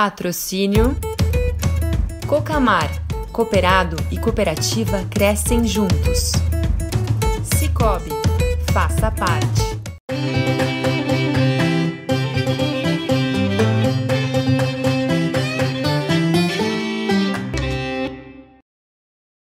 Patrocínio Cocamar. Cooperado e cooperativa crescem juntos. Cicobi. Faça parte.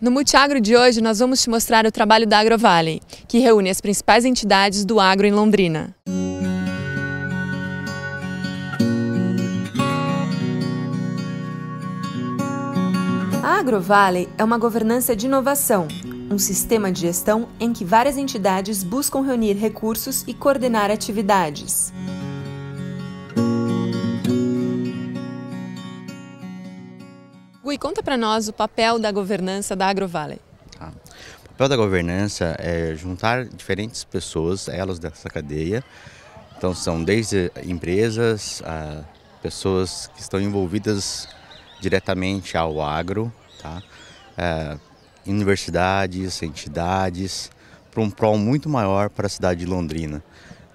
No Multiagro de hoje, nós vamos te mostrar o trabalho da AgroValley, que reúne as principais entidades do agro em Londrina. A AgroValley é uma governança de inovação, um sistema de gestão em que várias entidades buscam reunir recursos e coordenar atividades. Gui, conta para nós o papel da governança da AgroValley. Tá. o papel da governança é juntar diferentes pessoas, elas dessa cadeia. Então são desde empresas, a pessoas que estão envolvidas diretamente ao agro, tá? É, universidades, entidades, para um prol muito maior para a cidade de Londrina.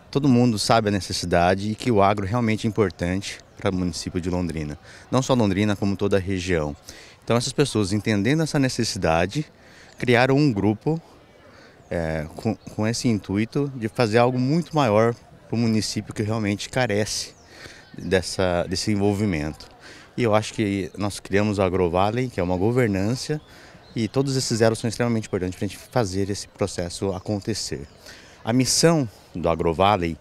Todo mundo sabe a necessidade e que o agro realmente é importante para o município de Londrina. Não só Londrina, como toda a região. Então essas pessoas, entendendo essa necessidade, criaram um grupo é, com, com esse intuito de fazer algo muito maior para o município que realmente carece dessa, desse envolvimento. E eu acho que nós criamos a AgroValley, que é uma governança, e todos esses zeros são extremamente importantes para a gente fazer esse processo acontecer. A missão do AgroValley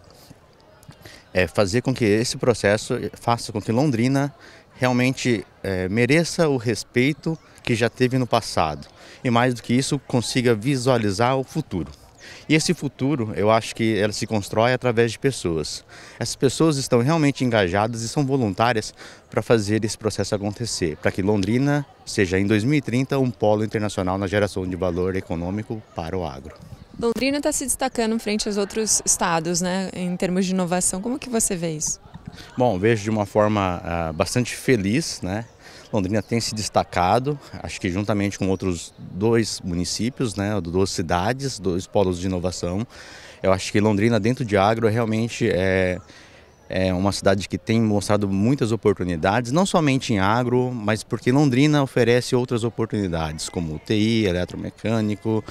é fazer com que esse processo faça com que Londrina realmente é, mereça o respeito que já teve no passado e mais do que isso consiga visualizar o futuro. E esse futuro, eu acho que ela se constrói através de pessoas. Essas pessoas estão realmente engajadas e são voluntárias para fazer esse processo acontecer, para que Londrina seja em 2030 um polo internacional na geração de valor econômico para o agro. Londrina está se destacando frente aos outros estados, né, em termos de inovação. Como que você vê isso? Bom, vejo de uma forma ah, bastante feliz, né? Londrina tem se destacado, acho que juntamente com outros dois municípios, né, duas cidades, dois polos de inovação. Eu acho que Londrina, dentro de agro, é realmente é, é uma cidade que tem mostrado muitas oportunidades, não somente em agro, mas porque Londrina oferece outras oportunidades, como TI, eletromecânico,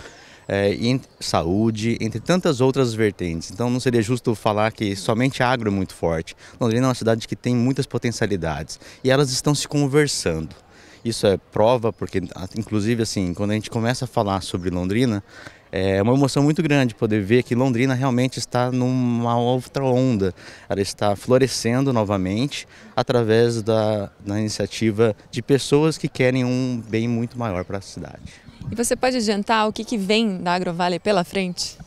é, em saúde, entre tantas outras vertentes. Então não seria justo falar que somente agro é muito forte. Londrina é uma cidade que tem muitas potencialidades e elas estão se conversando. Isso é prova, porque ah, inclusive assim, quando a gente começa a falar sobre Londrina, é uma emoção muito grande poder ver que Londrina realmente está numa outra onda. Ela está florescendo novamente através da, da iniciativa de pessoas que querem um bem muito maior para a cidade. E você pode adiantar o que, que vem da Agrovale pela frente?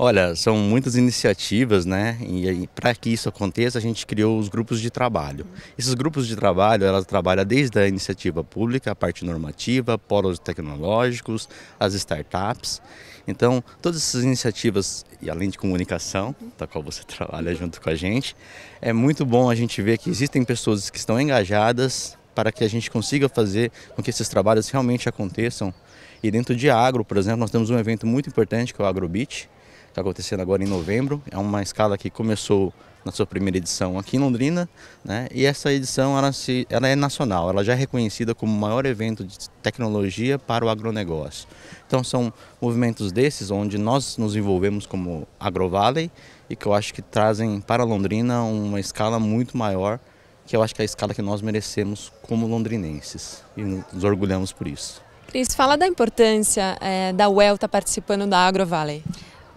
Olha, são muitas iniciativas, né? E para que isso aconteça, a gente criou os grupos de trabalho. Esses grupos de trabalho, elas trabalham desde a iniciativa pública, a parte normativa, polos tecnológicos, as startups. Então, todas essas iniciativas, e além de comunicação, da qual você trabalha junto com a gente, é muito bom a gente ver que existem pessoas que estão engajadas para que a gente consiga fazer com que esses trabalhos realmente aconteçam. E dentro de agro, por exemplo, nós temos um evento muito importante que é o AgroBeat, está acontecendo agora em novembro. É uma escala que começou na sua primeira edição aqui em Londrina, né? E essa edição ela, se, ela é nacional, ela já é reconhecida como o maior evento de tecnologia para o agronegócio. Então são movimentos desses onde nós nos envolvemos como AgroValley e que eu acho que trazem para Londrina uma escala muito maior, que eu acho que é a escala que nós merecemos como londrinenses e nos orgulhamos por isso. Cris, fala da importância é, da UEL estar tá participando da AgroValley.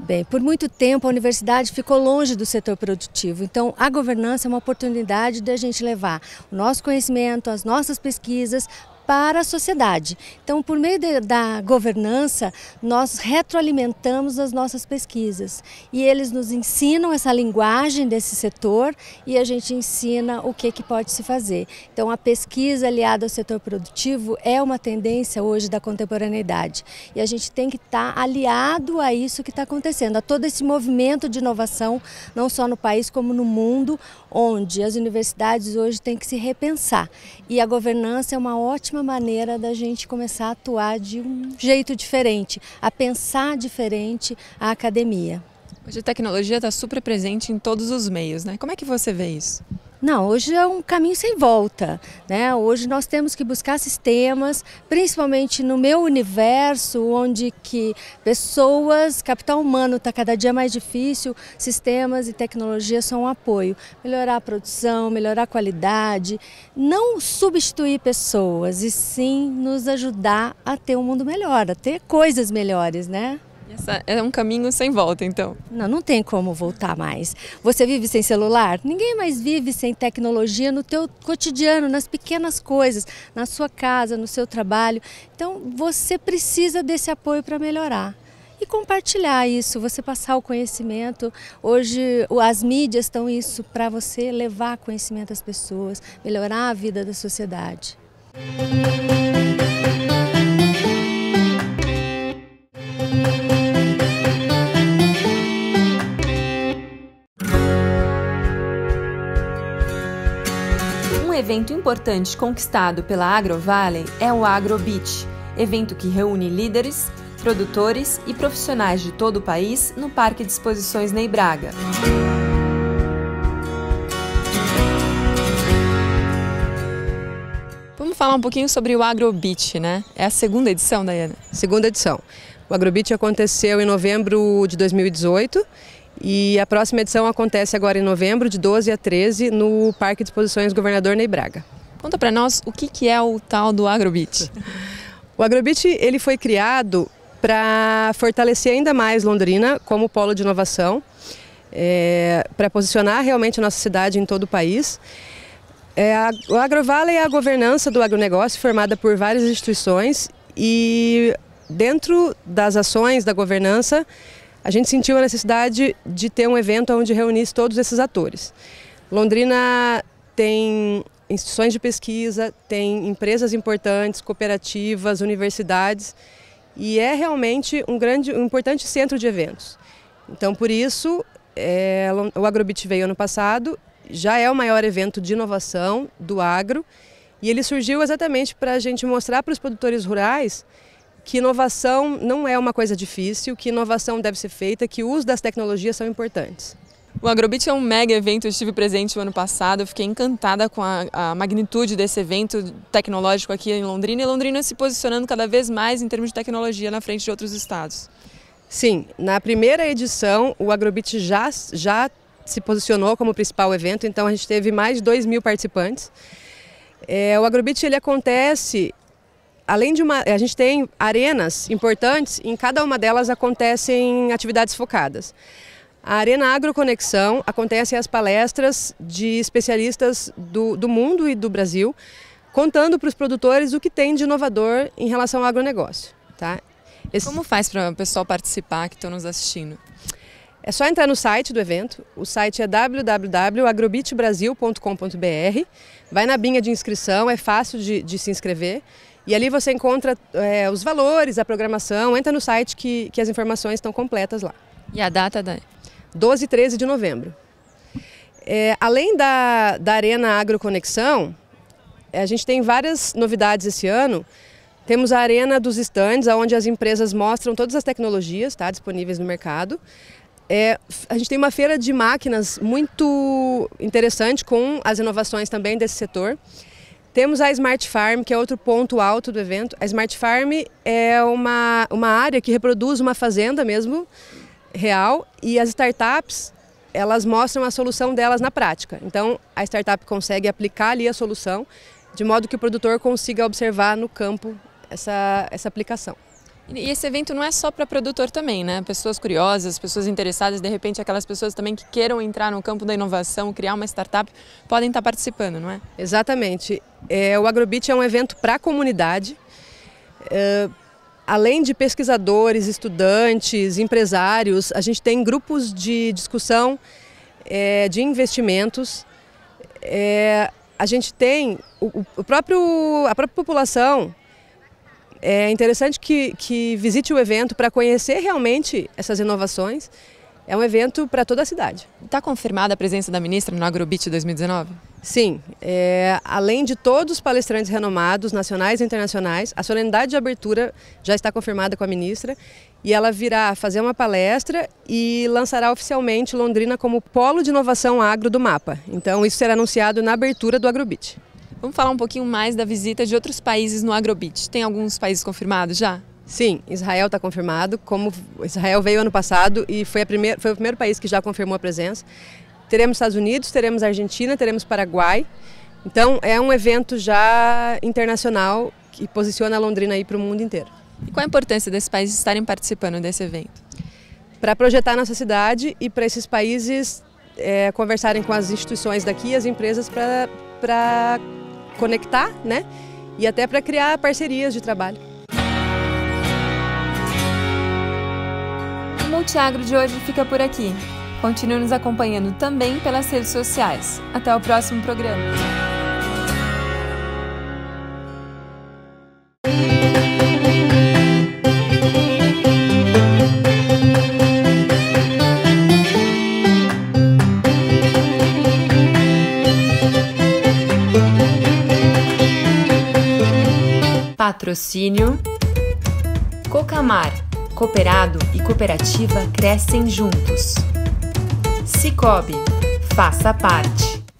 Bem, por muito tempo a universidade ficou longe do setor produtivo, então a governança é uma oportunidade de a gente levar o nosso conhecimento, as nossas pesquisas para a sociedade. Então, por meio de, da governança, nós retroalimentamos as nossas pesquisas e eles nos ensinam essa linguagem desse setor e a gente ensina o que, que pode se fazer. Então, a pesquisa aliada ao setor produtivo é uma tendência hoje da contemporaneidade e a gente tem que estar tá aliado a isso que está acontecendo, a todo esse movimento de inovação, não só no país como no mundo, onde as universidades hoje têm que se repensar. E a governança é uma ótima uma maneira da gente começar a atuar de um jeito diferente, a pensar diferente a academia. Hoje a tecnologia está super presente em todos os meios, né? Como é que você vê isso? Não, hoje é um caminho sem volta. Né? Hoje nós temos que buscar sistemas, principalmente no meu universo, onde que pessoas, capital humano está cada dia mais difícil, sistemas e tecnologia são um apoio. Melhorar a produção, melhorar a qualidade, não substituir pessoas, e sim nos ajudar a ter um mundo melhor, a ter coisas melhores, né? Essa é um caminho sem volta, então. Não, não tem como voltar mais. Você vive sem celular? Ninguém mais vive sem tecnologia no teu cotidiano, nas pequenas coisas, na sua casa, no seu trabalho. Então, você precisa desse apoio para melhorar e compartilhar isso, você passar o conhecimento. Hoje as mídias estão isso para você levar conhecimento às pessoas, melhorar a vida da sociedade. Um evento importante conquistado pela AgroValley é o AgroBeat, evento que reúne líderes, produtores e profissionais de todo o país no Parque de Exposições Ney Braga. Vamos falar um pouquinho sobre o AgroBeat, né? É a segunda edição, Daiana? Segunda edição. O AgroBeat aconteceu em novembro de 2018 e a próxima edição acontece agora em novembro, de 12 a 13, no Parque de Exposições Governador Ney Braga. Conta para nós o que, que é o tal do Agrobit. o Agrobit ele foi criado para fortalecer ainda mais Londrina como polo de inovação, é, eh, para posicionar realmente a nossa cidade em todo o país. É, a, o Agrovale é a governança do agronegócio formada por várias instituições e dentro das ações da governança a gente sentiu a necessidade de ter um evento onde reunisse todos esses atores. Londrina tem instituições de pesquisa, tem empresas importantes, cooperativas, universidades e é realmente um grande, um importante centro de eventos. Então, por isso, é, o Agrobit veio ano passado, já é o maior evento de inovação do agro e ele surgiu exatamente para a gente mostrar para os produtores rurais que inovação não é uma coisa difícil, que inovação deve ser feita, que o uso das tecnologias são importantes. O Agrobit é um mega evento, eu estive presente o ano passado, Eu fiquei encantada com a, a, magnitude desse evento tecnológico aqui em Londrina e Londrina se posicionando cada vez mais em termos de tecnologia na frente de outros estados. Sim, na primeira edição o Agrobit já, já se posicionou como principal evento, então a gente teve mais de 2 mil participantes. É, o Agrobit ele acontece além de uma. A gente tem arenas importantes, em cada uma delas acontecem atividades focadas. A Arena Agroconexão acontece as palestras de especialistas do, do mundo e do Brasil, contando para os produtores o que tem de inovador em relação ao agronegócio. Tá? Esse... Como faz para o pessoal participar que estão nos assistindo? É só entrar no site do evento. O site é www.agrobitbrasil.com.br. Vai na binha de inscrição, é fácil de, de se inscrever. E ali você encontra é, os valores, a programação, entra no site que, que as informações estão completas lá. E a data, da 12 e 13 de novembro. É, além da, da Arena Agroconexão, eh, a gente tem várias novidades esse ano. Temos a Arena dos Estandes, onde as empresas mostram todas as tecnologias tá, disponíveis no mercado. É, a gente tem uma feira de máquinas muito interessante com as inovações também desse setor. Temos a Smart Farm, que é outro ponto alto do evento. A Smart Farm é uma, uma área que reproduz uma fazenda mesmo, real, e as startups elas mostram a solução delas na prática. Então, a startup consegue aplicar ali a solução, de modo que o produtor consiga observar no campo essa, essa aplicação. E esse evento não é só para produtor também, né? Pessoas curiosas, pessoas interessadas, de repente aquelas pessoas também que queiram entrar no campo da inovação, criar uma startup, podem estar participando, não é? Exatamente. É, o Agrobit é um evento para a comunidade. É, além de pesquisadores, estudantes, empresários, a gente tem grupos de discussão é, de investimentos. É, a gente tem o, o próprio, a própria população é interessante que, que visite o evento para conhecer realmente essas inovações. É um evento para toda a cidade. Está confirmada a presença da ministra no Agrobit 2019? Sim. É, além de todos os palestrantes renomados, nacionais e internacionais, a solenidade de abertura já está confirmada com a ministra e ela virá fazer uma palestra e lançará oficialmente Londrina como polo de inovação agro do mapa. Então, isso será anunciado na abertura do Agrobit. Vamos falar um pouquinho mais da visita de outros países no Agrobit. Tem alguns países confirmados já? Sim, Israel está confirmado. Como Israel veio ano passado e foi, foi o primeiro país que já confirmou a presença. Teremos Estados Unidos, teremos Argentina, teremos Paraguai. Então é um evento já internacional que posiciona a Londrina aí para o mundo inteiro. E qual a importância desses países estarem participando desse evento? Para projetar nossa cidade e para esses países é, conversarem com as instituições daqui e as empresas para conectar, né? E até para criar parcerias de trabalho. O Multiagro de hoje fica por aqui. Continue nos acompanhando também pelas redes sociais. Até o próximo programa. Patrocínio Cocamar. Cooperado e cooperativa crescem juntos. Cicobi. Faça parte.